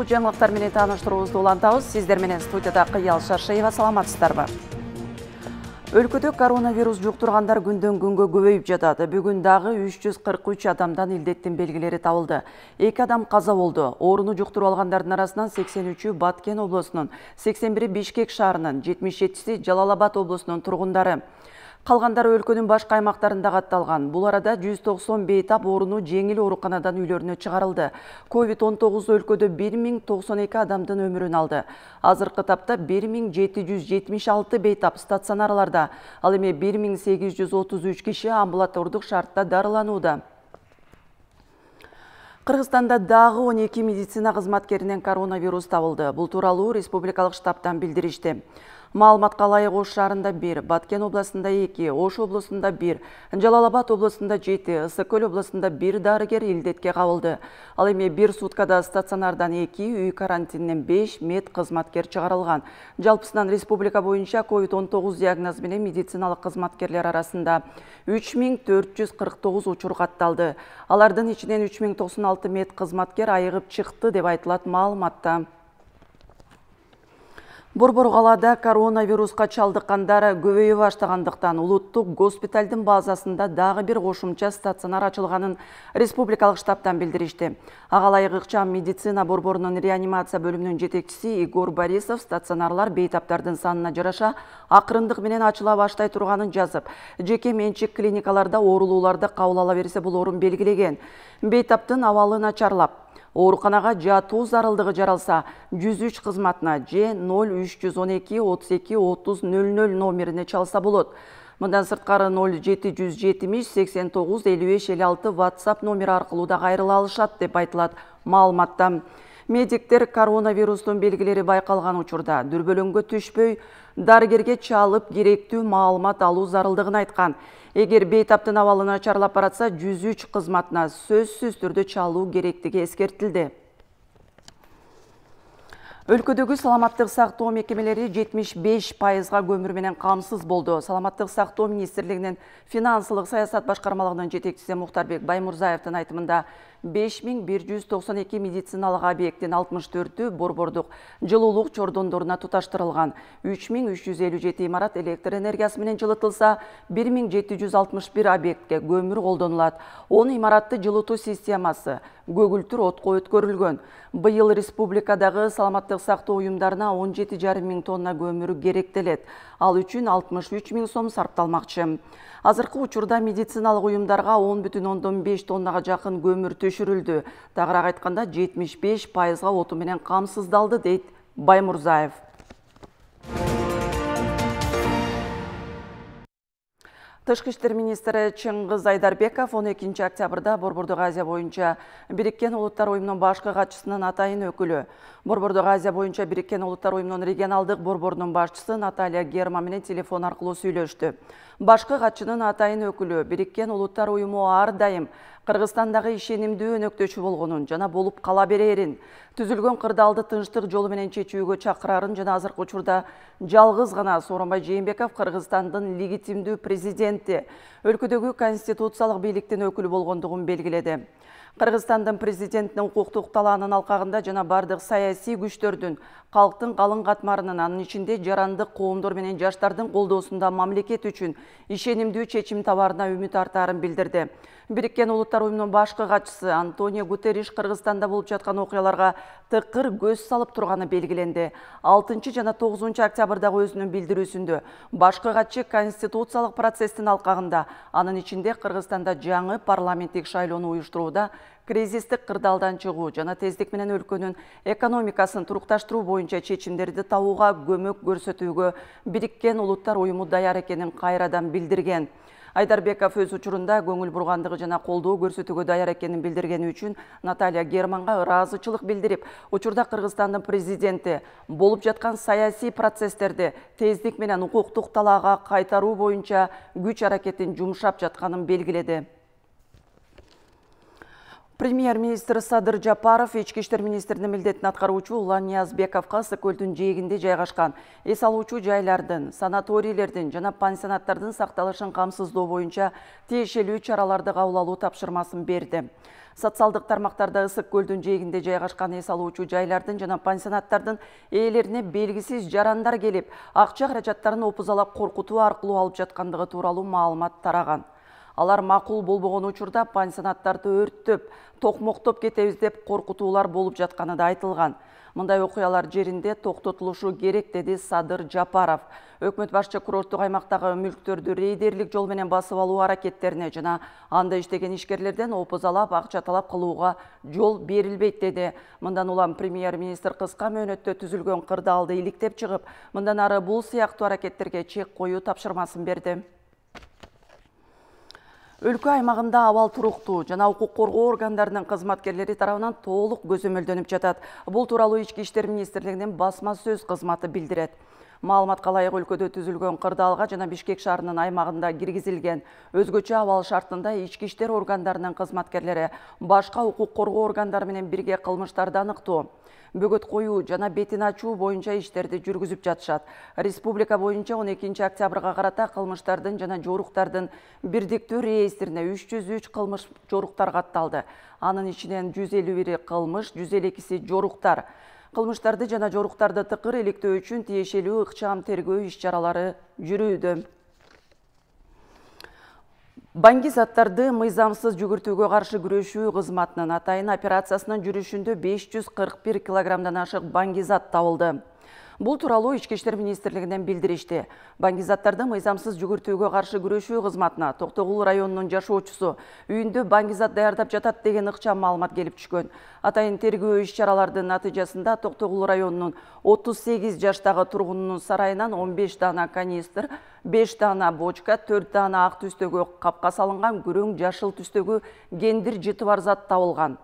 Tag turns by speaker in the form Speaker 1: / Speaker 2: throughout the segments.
Speaker 1: менен жаңылықтарменен таныштыруызды сиздер Сіздерменен студияда Қиял шаршеева саламатсыздарбы. Өлкөдө коронавирус жұқтырғандар күндөн күнгө көбөйүп жатады. Бүгүн дагы 343 адамдан илдеттин белгилери табылды. Эки адам каза болду. Ооруну жуктуруп алгандардын арасынан 83 Баткен облусунун, 81 Бишкек шаарынын, 77-си Жалал Абад облусунун тургундары. Қалғандар өлкөнің башқа аймақтарында қатталған. Бұл арада 190 бейтап орыну жеңіл орықанадан үйлеріне шығарылды. COVID-19 өлкөді 1092 адамдың өмірін алды. Азырқы тапта 1776 бейтап стационарларда, ал еме 1833 кеші ордық шартта дарылануда. Қырғыстанда дағы 12 медицина ғызматкерінен коронавирус табылды. Бұл туралы республикалық штабтан білдірішті. Малыматқа лайық Ош жарында 1, Баткен обласында 2, Ош обласында 1, Жалалабат обласында 7, Ысыкөл обласында 1 дарыгер елдетке қабылды. Ал еме 1 суткада стационардан 2, үй карантиннен 5 мет қызматкер шығарылған. Жалпысынан республика бойынша COVID-19 диагнозбенен медициналық қызматкерлер арасында 3449 ұчыр қатталды. Алардың ішінен 3096 мет қызматкер айығып шықты деп айтылат малыматта борбор қалада коронавирусқа чалдыққандары көвейі баштағандықтан ұлттық госпитальдың базасында дағы бір ғошымча стационар ашылғанын республикалық штабтан білдірішті. Ағалайық ғықчан медицина бұрбұрының реанимация бөлімінің жетекшісі Игор Борисов стационарлар бейтаптардың санына жараша ақырындық менен ашыла баштай тұрғанын жазып, жеке меншік клиникаларда орылуларды қаулала берсе бұл орын белгілеген. Бейтаптың начарлап, ооруканага жатуу зарылдыгы жаралса жүз үч кызматына же ноль үч жүз он эки отуз эки отуз нөл ноль номерине чалса болот мындан сырткары ноль жети жүз жетимиш сексен тогуз элүү беш элүү алты ватсап номери аркылуу да кайрыла алышат деп айтылат маалыматта медиктер коронавирустың белгілері байқалған учурда дүрбөлөңгө түшпөй даргерге чалып керекті маалымат алу зарылдығын айтқан. Егер бейтаптын абалы чарлап баратса 103 кызматына сөз түрдө чалуу керектіге эскертилди Өлкөдөгү саламаттык сактоо мекемелери 75 пайызга көмүр менен камсыз болду. Саламаттык сактоо министрлигинин финансылык саясат башкармалыгынын жетекчиси Мухтарбек Баймурзаевдин айтымында 5192 медициналык объекттин 64 ү борбордук жылуулук чордондоруна туташтырылган. 3357 имарат электр энергиясы менен жылытылса, 1761 объектке көмүр колдонулат. 10 имаратты жылытуу системасы көгүлтүр отко өткөрүлгөн быйыл республикадагы саламаттык сактоо уюмдарына он жети жарым миң тонна көмүр керектелет ал үчүн алтымыш үч миң сом сарпталмакчы азыркы учурда медициналык уюмдарга он бүтүн ондон беш тоннага жакын көмүр төшүрүлдү тагыраак айтканда жетимиш беш пайызга оту менен камсыздалды дейт баймурзаев Тышкиштер министрі Чыңғыз Айдарбеков 12 октябрда Борбордық Азия бойынша Біріккен ұлттар ұйымының башқы ғатшысының атайын өкілі. Борбордық Азия бойынша Біріккен ұлттар ұйымының регионалдық борборының башчысы Наталья Гермамене телефон арқылы сөйлешті башкы ғатшының атайын өкілі, біріккен улуттар уюму ар дайым кыргызстандагы ишенимдүү өнөктөчү болгонун жана болып қала берерін. түзүлгөн кырдаалды тынчтык жолу менен чечүүгө чакырарын жана азыркы учурда жалгыз гана сооронбай жээнбеков кыргызстандын легитимдүү президенти өлкөдөгү конституциялык бийликтин өкүлү болгондугун белгиледи кыргызстандын президентинин укуктук талаанын алкагында жана бардык саясий күчтөрдүн калктын калың катмарынын анын ичинде жарандык коомдор менен жаштардын колдоосунда мамлекет үчүн ишенимдүү чечим табарына үмүт артаарын билдирди бириккен улуттар уюмунун башкы катчысы антонио гутериш кыргызстанда болуп жаткан окуяларга тыкыр көз салып турганы белгиленди алтынчы жана тогузунчу октябрдагы өзүнүн билдирүүсүндө башкы катчы конституциялык процесстин алкагында анын ичинде кыргызстанда жаңы парламенттик шайлоону уюштурууда кризистик кырдаалдан чыгуу жана тездик менен өлкөнүн экономикасын турукташтыруу боюнча чечимдерди табууга көмөк көрсөтүүгө бириккен улуттар уюму даяр экенин кайрадан билдирген айдарбеков өз учурунда көңүл бургандыгы жана колдоо көрсөтүүгө даяр экенин билдиргени үчүн наталья германга ыраазычылык билдирип учурда кыргызстандын президенти болуп жаткан саясий процесстерди тездик менен укуктук талаага кайтаруу боюнча күч аракетин жумшап жатканын белгиледи премьер министр садыр жапаров ички иштер министринин милдетин аткаруучу улан ниязбековго ысык көлдүн жээгинде жайгашкан эс алуучу жайлардын санаторийлердин жана пансионаттардын сакталышын камсыздоо боюнча тиешелүү чараларды кабыл алуу тапшырмасын берди социалдык тармактарда ысык көлдүн жээгинде жайгашкан эс алуучу жайлардын жана пансионаттардын ээлерине белгисиз жарандар келип акча каражаттарын опузалап коркутуу аркылуу алып жаткандыгы тууралуу маалымат тараган алар макул болбогон учурда пансионаттарды өрттөп токмоктоп кетебиз деп коркутуулар болуп жатканы да айтылган мындай окуялар жеринде токтотулушу керек деди садыр жапаров өкмөт башчы курорттук аймактагы мүлктөрдү рейдерлик жол менен басып алуу аракеттерине жана анда иштеген ишкерлерден опозалап акча талап кылууга жол берилбейт деди мындан улам премьер министр кыска мөөнөттө түзүлгөн кырдаалды иликтеп чыгып мындан ары бул сыяктуу аракеттерге чек коюу тапшырмасын берди өлкө аймагында абал туруктуу жана укук коргоо органдарынын кызматкерлери тарабынан толук көзөмөлдөнүп жатат бул тууралуу ички иштер министрлигинин басма сөз кызматы билдирет маалыматка ылайык өлкөдө түзүлгөн кырдаалга жана бишкек шаарынын аймагында киргизилген өзгөчө абал шартында ички иштер органдарынын кызматкерлери башка укук коргоо органдары менен бирге кылмыштарды аныктоо бөгөт коюу жана бетин ачуу боюнча иштерди жүргүзүп жатышат республика боюнча он экинчи октябрга карата кылмыштардын жана жоруктардын бирдиктүү реестрине үч жүз үч кылмыш жоруктар катталды анын ичинен жүз элүү бири кылмыш жүз элүү экиси жоруктар кылмыштарды жана жоруктарды тыкыр иликтөө үчүн тиешелүү ыкчам тергөө иш чаралары жүрүүдө баңги заттарды мыйзамсыз жүгүртүүгө каршы күрөшүү кызматынын атайын операциясынын жүрүшүндө беш жүз кырк бир килограммдан ашык зат табылды бул тууралуу ички иштер министрлигинен билдиришти заттарды мыйзамсыз жүгүртүүгө каршы күрөшүү кызматына токтогул районунун жашоочусу үйүндө зат даярдап жатат деген ыкчам маалымат келип түшкөн атайын тергөө иш чаралардын натыйжасында токтогул районунун отуз сегиз жаштагы тургунунун сарайынан он беш даана канистр беш даана бочка төрт даана ак түстөгү капка салынган күрөң жашыл түстөгү гендир жыты бар зат табылган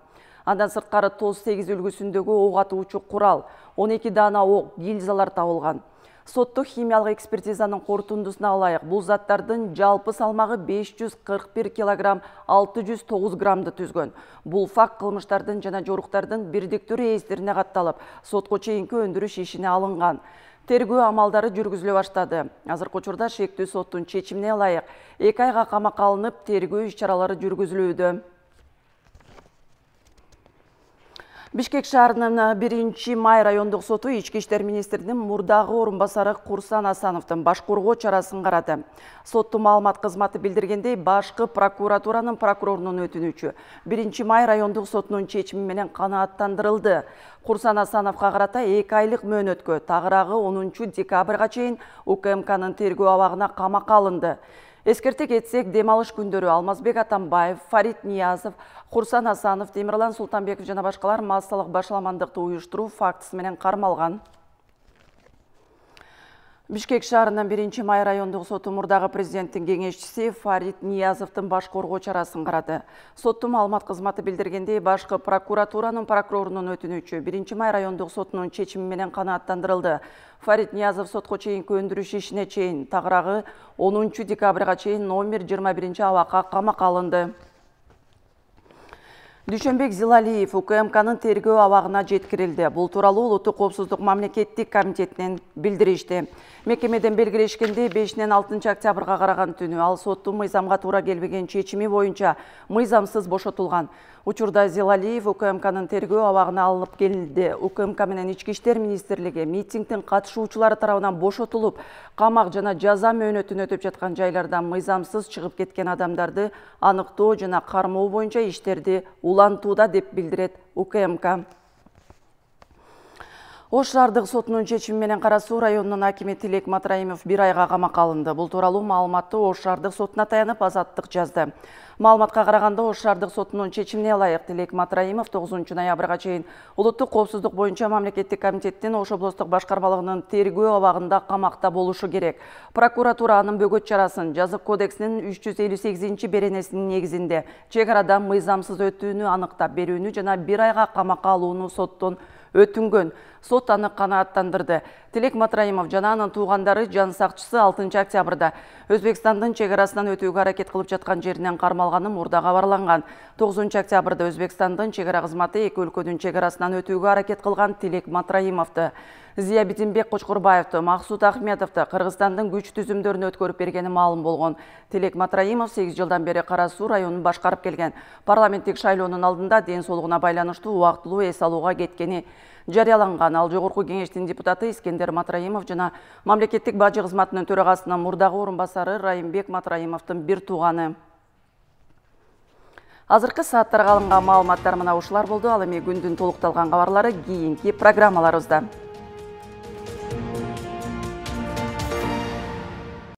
Speaker 1: андан сырткары тоз сегиз үлгүсүндөгү ок атуучу курал он эки даана ок гильзалар табылган сотто химиялык экспертизанын корутундусуна ылайык бул заттардын жалпы салмагы беш жүз кырк бир килограмм алты жүз тогуз граммды түзгөн бул факт кылмыштардын жана жоруктардын бирдиктүү реестрине катталып сотко чейинки өндүрүш ишине алынган тергөө амалдары жүргүзүлө баштады азыркы учурда шектүү соттун чечимине ылайык эки айга камакка алынып тергөө иш чаралары жүргүзүлүүдө бишкек 1 биринчи май райондық соту ички иштер министринин мурдагы орун басары курсан асановдун баш коргоо чарасын карады соттун маалымат кызматы билдиргендей башкы прокуратуранын прокурорунун өтүнүчү биринчи май райондук сотунун чечими менен канааттандырылды курсан асановго карата эки айлык мөөнөткө тагыраагы 10 декабрга чейин укмкнын тергөө абагына қама қалынды. Ескерте кетсек, демалыш күндері Алмазбек Атамбаев, Фарид Ниязов, Құрсан Асанов, Темірлан Султанбеков және башқалар массалық башаламандықты ұйыштыру менен қармалған. Бишкек шарынан биринчи май райондығы соты мұрдағы президенттің кеңешчиси Фарид Ниязовтың баш коргоо чарасын карады. Соттун маалымат кызматы билдиргендей, башкы прокуратуранын прокурорунун өтүнүчү 1 май райондық сотунун чечими менен канааттандырылды. Фарид Ниязов сотко чейін өндүрүш ишине чейин тағырағы 10 декабрга чейін номер 21 абакка қама қалынды. Дүшенбек зилалиев укмкнын тергөө абагына Бұл туралы тууралуу улуттук коопсуздук мамлекеттик комитетінен білдірешті. мекемеден белгилешкендей 6 алтынчы октябрға қараған түні ал соттун мұйзамға тура келбеген чечими боюнча мыйзамсыз бошотулган учурда зилалиев укмкнын тергөө абагына алынып келинди укмк менен ички иштер министрлиги митингдин катышуучулары тарабынан бошотулуп камак жана жаза мөөнөтүн өтөп жаткан жайлардан мыйзамсыз чыгып кеткен адамдарды аныктоо жана кармоо боюнча иштерди улантууда деп билдирет укмк ош шаардык сотунун чечими менен кара суу районунун акими тилек матраимов бир айга камакка алынды бул тууралуу маалыматты ош шаардык сотуна таянып азаттык жазды маалыматка караганда ош шаардык сотунун чечимине ылайык тилек матраимов тогузунчу ноябрга чейин улуттук коопсуздук боюнча мамлекеттик комитеттин ош облустук башкармалыгынын тергөө абагында камакта болушу керек прокуратура анын бөгөт чарасын жазык кодексинин үч жүз элүү сегизинчи беренесинин негизинде чек арадан мыйзамсыз өтүүнү аныктап берүүнү жана бир айга камакка алууну соттон өтінген сот аны аттандырды. Телек матраимов жана туғандары жан сакчысы 6 октябрда өзбекстандын чек арасынан өтүүгө аракет қылып жатқан жеринен кармалганы мурда барланған. 9 октябрда өзбекстандын чек ара кызматы эки өлкөнүн чек арасынан аракет кылган тилек матраимовду зия битимбек кочкорбаевди максут Ахметовты, кыргызстандын күч түзімдерін өткөрүп бергені маалым болгон тилек матраимов 8 жылдан бері қарасу районын районун келген парламенттик шайлоонун алдында ден соолугуна байланышты убактылуу эс алууга кеткени жарыяланган ал жогорку кеңештин депутаты искендер матраимов жана мамлекеттик бажы кызматынын төрагасынын мурдагы орун басары райымбек матраимовдун бир тууганы азыркы сааттарга алынган маалыматтар мына ушулар болду ал эми күндүн толукталган кабарлары кийинки программаларыбызда